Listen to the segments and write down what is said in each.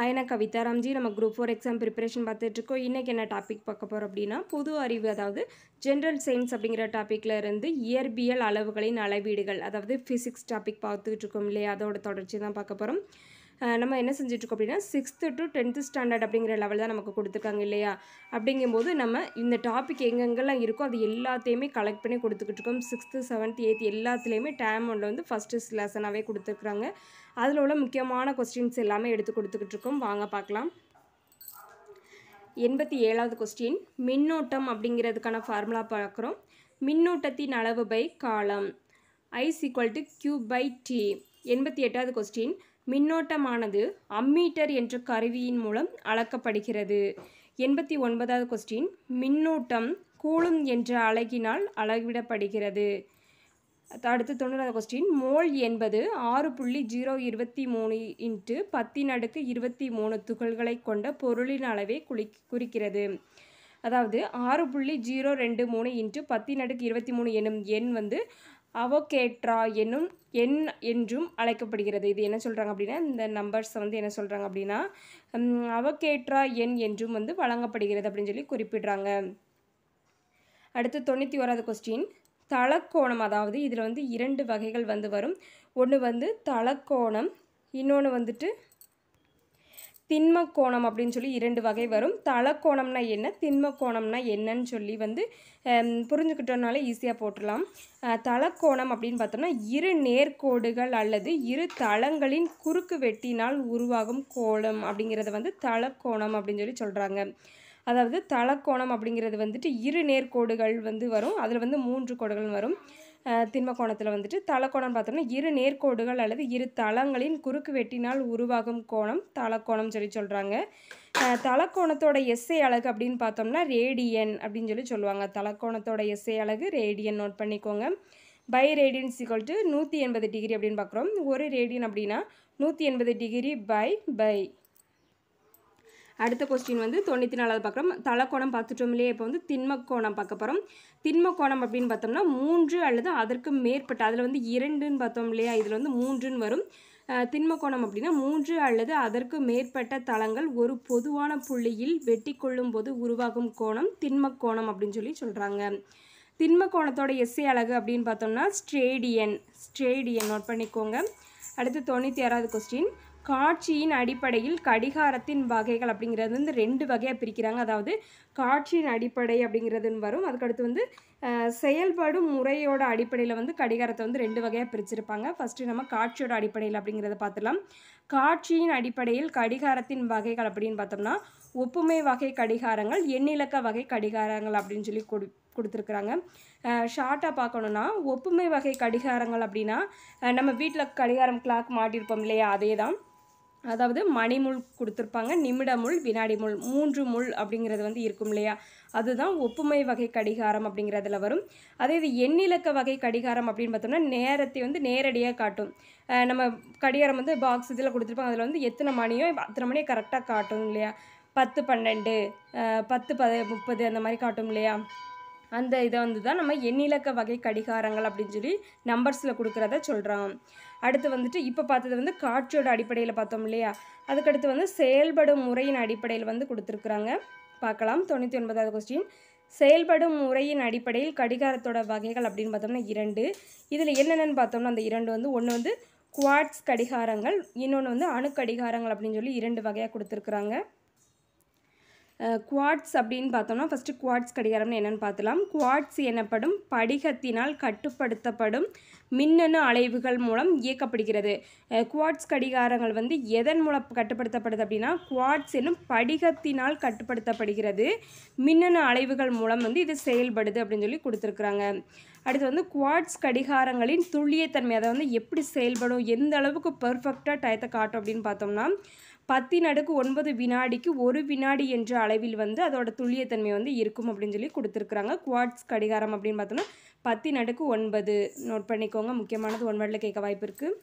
hi நான் கவிதா ராம்ஜி நம்ம group four exam preparation பார்த்துட்ருக்கோம் இன்றைக்கி என்ன டாபிக் பார்க்க போகிறோம் அப்படின்னா புது அறிவு அதாவது ஜென்ரல் சயின்ஸ் அப்படிங்கிற டாப்பிக்கில் இருந்து இயற்பியல் அளவுகளின் அளவீடுகள் அதாவது ஃபிசிக்ஸ் டாபிக் பார்த்துக்கிட்டு இருக்கோம் இல்லையா அதோட தொடர்ச்சி தான் பார்க்க போகிறோம் நம்ம என்ன செஞ்சிட்ருக்கோம் அப்படின்னா சிக்ஸ்த்து டு டென்த்து ஸ்டாண்டர்ட் அப்படிங்கிற லெவல் தான் நமக்கு கொடுத்துருக்காங்க இல்லையா அப்படிங்கும்போது நம்ம இந்த டாபிக் எங்கெங்கெல்லாம் இருக்கோ அது எல்லாத்தையுமே கலெக்ட் பண்ணி கொடுத்துக்கிட்டு இருக்கோம் சிக்ஸ்த்து செவன்த் எயித் எல்லாத்துலேயுமே டேம் ஒன்றில் வந்து ஃபஸ்ட்டு லெசனாகவே கொடுத்துருக்குறாங்க அதில் உள்ள முக்கியமான கொஸ்டின்ஸ் எல்லாமே எடுத்து கொடுத்துக்கிட்டு இருக்கோம் வாங்க பார்க்கலாம் எண்பத்தி ஏழாவது கொஸ்டின் மின்னோட்டம் அப்படிங்கிறதுக்கான ஃபார்முலா பார்க்குறோம் மின்னோட்டத்தின் அளவு பை காலம் is equal to Q by T எண்பத்தி எட்டாவது கொஸ்டின் மின்னோட்டமானது அம்மீட்டர் என்ற கருவியின் மூலம் அளக்கப்படுகிறது எண்பத்தி ஒன்பதாவது கொஸ்டின் மின்னூட்டம் கூலும் என்ற அழகினால் அளவிடப்படுகிறது அடுத்து தொண்ணூறாவது கொஸ்டின் மோல் என்பது ஆறு புள்ளி ஜீரோ இருபத்தி மூணு இன்ட்டு பத்தின் அடுக்கு இருபத்தி மூணு துகள்களை கொண்ட பொருளின் அளவை குளி குறிக்கிறது அதாவது ஆறு புள்ளி ஜீரோ ரெண்டு மூணு இன்ட்டு பத்தின் அடுக்கு இருபத்தி மூணு எனும் எண் வந்து அவகேட்ரா என்னும் எண் என்றும் அழைக்கப்படுகிறது இது என்ன சொல்கிறாங்க அப்படின்னா இந்த நம்பர்ஸை வந்து என்ன சொல்கிறாங்க அப்படின்னா அவகேட்ரா எண் என்றும் வந்து வழங்கப்படுகிறது அப்படின்னு சொல்லி குறிப்பிடுறாங்க அடுத்து தொண்ணூற்றி ஓராவது கொஸ்டின் தலக்கோணம் அதாவது இதில் வந்து இரண்டு வகைகள் வந்து வரும் ஒன்று வந்து தலக்கோணம் இன்னொன்று வந்துட்டு திண்ம கோணம் அப்படின்னு சொல்லி இரண்டு வகை வரும் தளக்கோணம்னா என்ன திண்ம கோணம்னா என்னன்னு சொல்லி வந்து புரிஞ்சுக்கிட்டோம்னாலே ஈஸியாக போட்டுடலாம் தலக்கோணம் அப்படின்னு பார்த்தோம்னா இரு நேர்கோடுகள் அல்லது இரு தளங்களின் குறுக்கு வெட்டினால் உருவாகும் கோணம் அப்படிங்கிறத வந்து தலக்கோணம் அப்படின்னு சொல்லி சொல்கிறாங்க அதாவது தலக்கோணம் அப்படிங்கிறது வந்துட்டு இரு நேர்கோடுகள் வந்து வரும் அதில் வந்து மூன்று கோடுகள் வரும் திண்ம கோணத்தில் வந்துட்டு தலக்கோணம் பார்த்தோம்னா இரு நேர்கோடுகள் அல்லது இரு தளங்களின் குறுக்கு வெட்டினால் உருவாகும் கோணம் தலக்கோணம்னு சொல்லி சொல்கிறாங்க தலக்கோணத்தோட எஸ்ஐ அழகு அப்படின்னு பார்த்தோம்னா ரேடியன் அப்படின்னு சொல்லி சொல்லுவாங்க தலக்கோணத்தோட எஸ்ஐ அழகு ரேடியன் நோட் பண்ணிக்கோங்க பை ரேடியன் சிக்கல் டு நூற்றி எண்பது டிகிரி அப்படின்னு பார்க்குறோம் ஒரு ரேடியன் அப்படின்னா நூற்றி எண்பது டிகிரி பை பை அடுத்த கொஸ்டின் வந்து தொண்ணூற்றி நாலாவது பார்க்குறோம் தலைக்கோணம் பார்த்துட்டோம் இல்லையே இப்போ வந்து திண்மக்கோணம் பார்க்க போகிறோம் திண்மக்கோணம் அப்படின்னு பார்த்தோம்னா மூன்று அல்லது அதற்கு மேற்பட்ட அதில் வந்து இரண்டுன்னு பார்த்தோம் இல்லையா இதில் வந்து மூன்றுன்னு வரும் திண்மக்கோணம் அப்படின்னா மூன்று அல்லது அதற்கு மேற்பட்ட தளங்கள் ஒரு பொதுவான புள்ளியில் வெட்டி கொள்ளும் போது உருவாகும் கோணம் திண்மக்கோணம் அப்படின்னு சொல்லி சொல்கிறாங்க திண்ம கோணத்தோட எஸ்ஏ அழகு அப்படின்னு பார்த்தோம்னா ஸ்ட்ரேடியன் ஸ்ட்ரேடியன் நோட் பண்ணிக்கோங்க அடுத்து தொண்ணூற்றி ஆறாவது கொஸ்டின் காட்சியின் அடிப்படையில் கடிகாரத்தின் வகைகள் அப்படிங்கிறது வந்து ரெண்டு வகையாக பிரிக்கிறாங்க அதாவது காட்சியின் அடிப்படை அப்படிங்கிறதுன்னு வரும் அதுக்கடுத்து வந்து செயல்படும் முறையோட அடிப்படையில் வந்து கடிகாரத்தை வந்து ரெண்டு வகையாக பிரிச்சிருப்பாங்க ஃபஸ்ட்டு நம்ம காட்சியோட அடிப்படையில் அப்படிங்கிறத பார்த்துலாம் காட்சியின் அடிப்படையில் கடிகாரத்தின் வகைகள் அப்படின்னு பார்த்தோம்னா ஒப்புமை வகை கடிகாரங்கள் எண்ணிலக்க வகை கடிகாரங்கள் அப்படின்னு சொல்லி கொடு கொடுத்துருக்குறாங்க ஷார்ட்டாக பார்க்கணுன்னா ஒப்புமை வகை கடிகாரங்கள் அப்படின்னா நம்ம வீட்டில் கடிகாரம் கிளாக் மாட்டியிருப்போம் இல்லையா அதே தான் அதாவது மணிமுள் கொடுத்துருப்பாங்க நிமிடமுள் வினாடி முள் மூன்று முள் அப்படிங்கிறது வந்து இருக்கும் இல்லையா அதுதான் ஒப்புமை வகை கடிகாரம் அப்படிங்கிறதுல வரும் அதே இது எண்ணிலக்க வகை கடிகாரம் அப்படின்னு பார்த்தோம்னா நேரத்தை வந்து நேரடியாக காட்டும் நம்ம கடிகாரம் வந்து பாக்ஸ் இதில் கொடுத்துருப்பாங்க அதில் வந்து எத்தனை மணியோ அத்தனை மணியை கரெக்டாக காட்டும் இல்லையா பத்து பன்னெண்டு பத்து பத முப்பது அந்த மாதிரி காட்டும் இல்லையா அந்த இதை வந்து தான் நம்ம எண்ணிலக்க வகை கடிகாரங்கள் அப்படின்னு சொல்லி நம்பர்ஸில் கொடுக்குறத சொல்கிறோம் அடுத்து வந்துட்டு இப்போ பார்த்தது வந்து காட்சியோட அடிப்படையில் பார்த்தோம் இல்லையா அதுக்கடுத்து வந்து செயல்படும் முறையின் அடிப்படையில் வந்து கொடுத்துருக்குறாங்க பார்க்கலாம் தொண்ணூற்றி ஒன்பதாவது கொஸ்டின் செயல்படும் முறையின் அடிப்படையில் கடிகாரத்தோட வகைகள் அப்படின்னு பார்த்தோம்னா இரண்டு இதில் என்னென்னு பார்த்தோம்னா அந்த இரண்டு வந்து ஒன்று வந்து குவாட்ஸ் கடிகாரங்கள் இன்னொன்று வந்து அணு கடிகாரங்கள் அப்படின்னு சொல்லி இரண்டு வகையாக கொடுத்துருக்குறாங்க குவாட்ஸ் அப்படின்னு பார்த்தோம்னா ஃபஸ்ட்டு குவாட்ஸ் கடிகாரம்னு என்னென்னு பார்த்துலாம் குவாட்ஸ் எனப்படும் படிகத்தினால் கட்டுப்படுத்தப்படும் மின்னணு அலைவுகள் மூலம் இயக்கப்படுகிறது குவாட்ஸ் கடிகாரங்கள் வந்து எதன் மூலம் கட்டுப்படுத்தப்படுது அப்படின்னா குவாட்ஸ் என்னும் படிகத்தினால் கட்டுப்படுத்தப்படுகிறது மின்னணு அலைவுகள் மூலம் வந்து இது செயல்படுது அப்படின்னு சொல்லி கொடுத்துருக்குறாங்க அடுத்து வந்து குவாட்ஸ் கடிகாரங்களின் துல்லியத்தன்மை அதை வந்து எப்படி செயல்படும் எந்த அளவுக்கு பர்ஃபெக்டாக டயத்தை காட்டும் அப்படின்னு பார்த்தோம்னா பத்தின் அடுக்கு ஒன்பது வினாடிக்கு ஒரு வினாடி என்ற அளவில் வந்து அதோட துல்லியத்தன்மை வந்து இருக்கும் அப்படின்னு சொல்லி கொடுத்துருக்குறாங்க குவாட்ஸ் கடிகாரம் அப்படின்னு பார்த்தோம்னா பத்தின் அடுக்கு ஒன்பது நோட் பண்ணிக்கோங்க முக்கியமானது ஒன்பதில் கேட்க வாய்ப்பு இருக்குது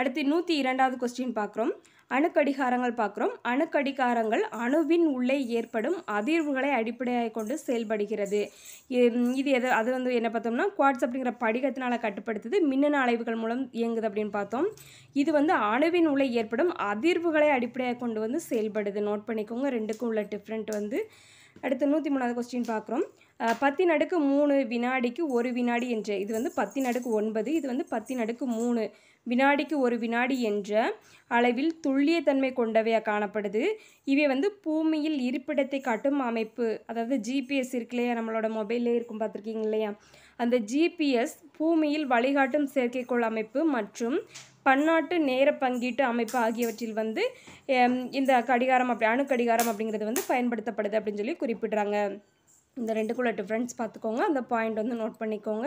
அடுத்து நூற்றி இரண்டாவது கொஸ்டின் பார்க்குறோம் அணுக்கடிகாரங்கள் பார்க்குறோம் அணுக்கடிகாரங்கள் அணுவின் உள்ளே ஏற்படும் அதிர்வுகளை அடிப்படையாக கொண்டு செயல்படுகிறது இது எது அது வந்து என்ன பார்த்தோம்னா குவாட்ஸ் அப்படிங்கிற படிகத்தினால் கட்டுப்படுத்துது மின்னணு அலைவுகள் மூலம் இயங்குது அப்படின்னு பார்த்தோம் இது வந்து அணுவின் உள்ளே ஏற்படும் அதிர்வுகளை அடிப்படையாக கொண்டு வந்து செயல்படுது நோட் பண்ணிக்கோங்க ரெண்டுக்கும் உள்ள டிஃப்ரெண்ட் வந்து அடுத்து நூற்றி மூணாவது கொஸ்டின் பார்க்குறோம் பத்தி நடுக்கு மூணு வினாடிக்கு ஒரு வினாடி என்று இது வந்து பத்தி நடுக்கு ஒன்பது இது வந்து பத்தி நடுக்கு மூணு வினாடிக்கு ஒரு வினாடி என்ற அளவில் துல்லியத்தன்மை கொண்டவையாக காணப்படுது இவை வந்து பூமியில் இருப்பிடத்தை காட்டும் அமைப்பு அதாவது ஜிபிஎஸ் இருக்கு இல்லையா நம்மளோட மொபைல்லே இருக்கும் பார்த்துருக்கீங்க இல்லையா அந்த ஜிபிஎஸ் பூமியில் வழிகாட்டும் செயற்கைக்கோள் அமைப்பு மற்றும் பன்னாட்டு நேர பங்கீட்டு அமைப்பு ஆகியவற்றில் வந்து இந்த கடிகாரம் அப்படி அணு கடிகாரம் அப்படிங்கிறது வந்து பயன்படுத்தப்படுது அப்படின்னு சொல்லி குறிப்பிடுறாங்க இந்த ரெண்டுக்குள்ள டிஃப்ரென்ஸ் பார்த்துக்கோங்க அந்த பாயிண்ட் வந்து நோட் பண்ணிக்கோங்க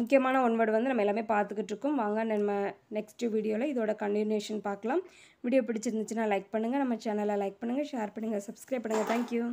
முக்கியமான ஒன் வேர்டு வந்து நம்ம எல்லாமே பார்த்துக்கிட்டு இருக்கோம் வாங்க நம்ம நெக்ஸ்ட் வீடியோவில் இதோட கண்டினியூஷன் பார்க்கலாம் வீடியோ பிடிச்சிருந்துச்சுன்னா லைக் பண்ணுங்கள் நம்ம சேனலை லைக் பண்ணுங்கள் ஷேர் பண்ணுங்கள் சப்ஸ்கிரைப் பண்ணுங்கள் தேங்க்யூ